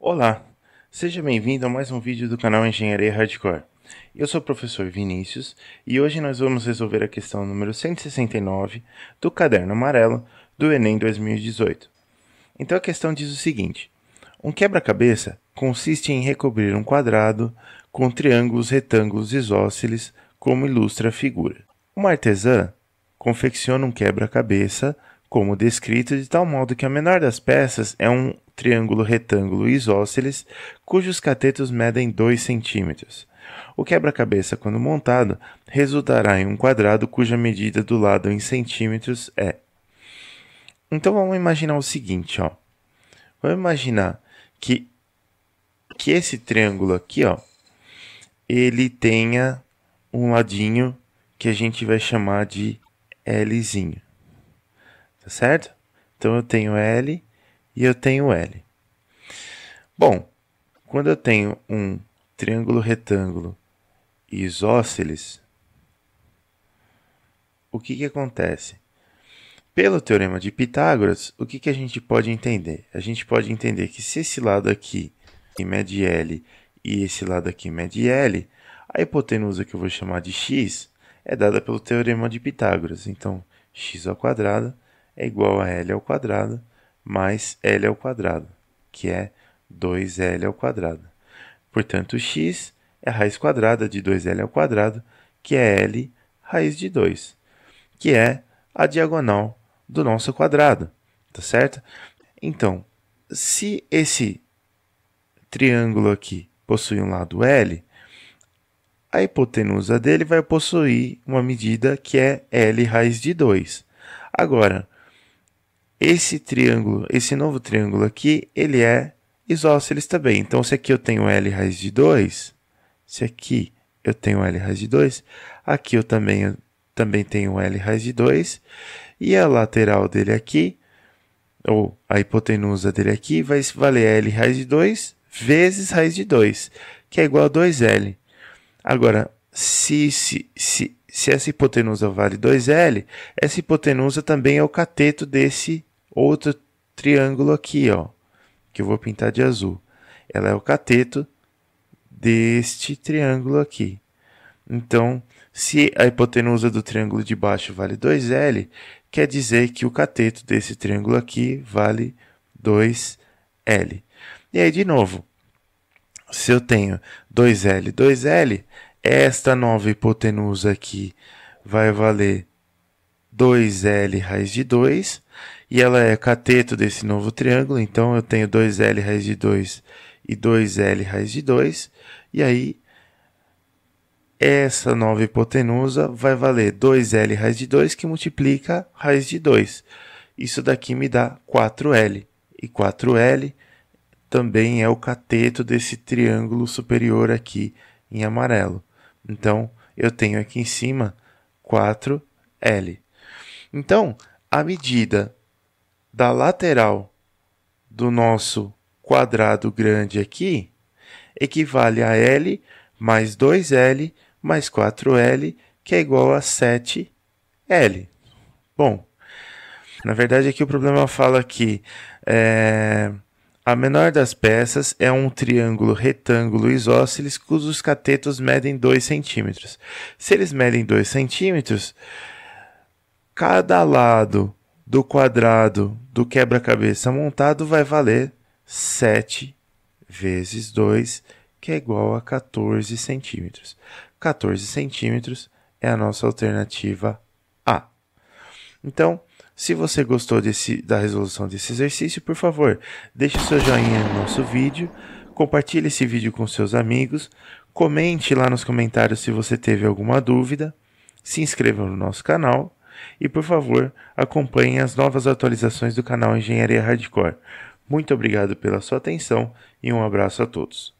Olá, seja bem-vindo a mais um vídeo do canal Engenharia Hardcore. Eu sou o professor Vinícius e hoje nós vamos resolver a questão número 169 do caderno amarelo do Enem 2018. Então a questão diz o seguinte: um quebra-cabeça consiste em recobrir um quadrado com triângulos, retângulos e isósceles, como ilustra a figura. Uma artesã confecciona um quebra-cabeça como descrito de tal modo que a menor das peças é um triângulo retângulo isósceles, cujos catetos medem 2 centímetros. O quebra-cabeça, quando montado, resultará em um quadrado cuja medida do lado em centímetros é. Então vamos imaginar o seguinte, ó. Vamos imaginar que que esse triângulo aqui, ó, ele tenha um ladinho que a gente vai chamar de Lzinho. Tá certo? Então eu tenho L e eu tenho L. Bom, quando eu tenho um triângulo retângulo e isósceles, o que, que acontece? Pelo teorema de Pitágoras, o que, que a gente pode entender? A gente pode entender que se esse lado aqui mede L e esse lado aqui mede L, a hipotenusa que eu vou chamar de x é dada pelo teorema de Pitágoras. Então, x ao quadrado é igual a L ao quadrado mais L ao quadrado, que é 2L ao quadrado. Portanto, x é a raiz quadrada de 2L ao quadrado, que é L raiz de 2, que é a diagonal do nosso quadrado, tá certo? Então, se esse triângulo aqui possui um lado L, a hipotenusa dele vai possuir uma medida que é L raiz de 2. Agora, esse triângulo, esse novo triângulo aqui, ele é isósceles também. Então, se aqui eu tenho L raiz de 2, se aqui eu tenho L raiz de 2, aqui eu também, eu também tenho L raiz de 2, e a lateral dele aqui, ou a hipotenusa dele aqui, vai valer L raiz de 2 vezes raiz de 2, que é igual a 2L. Agora, se, se, se, se essa hipotenusa vale 2L, essa hipotenusa também é o cateto desse triângulo outro triângulo aqui, ó, que eu vou pintar de azul. Ela é o cateto deste triângulo aqui. Então, se a hipotenusa do triângulo de baixo vale 2L, quer dizer que o cateto desse triângulo aqui vale 2L. E aí, de novo, se eu tenho 2L, 2L, esta nova hipotenusa aqui vai valer 2L raiz de 2, e ela é cateto desse novo triângulo, então eu tenho 2L raiz de 2 e 2L raiz de 2, e aí essa nova hipotenusa vai valer 2L raiz de 2 que multiplica raiz de 2. Isso daqui me dá 4L, e 4L também é o cateto desse triângulo superior aqui em amarelo. Então, eu tenho aqui em cima 4L. Então, a medida da lateral do nosso quadrado grande aqui equivale a L mais 2L mais 4L, que é igual a 7L. Bom, na verdade aqui o problema fala que é, a menor das peças é um triângulo retângulo isósceles cujos catetos medem 2 centímetros. Se eles medem 2 centímetros, Cada lado do quadrado do quebra-cabeça montado vai valer 7 vezes 2, que é igual a 14 centímetros. 14 centímetros é a nossa alternativa A. Então, se você gostou desse, da resolução desse exercício, por favor, deixe seu joinha no nosso vídeo, compartilhe esse vídeo com seus amigos, comente lá nos comentários se você teve alguma dúvida, se inscreva no nosso canal e por favor, acompanhem as novas atualizações do canal Engenharia Hardcore. Muito obrigado pela sua atenção e um abraço a todos.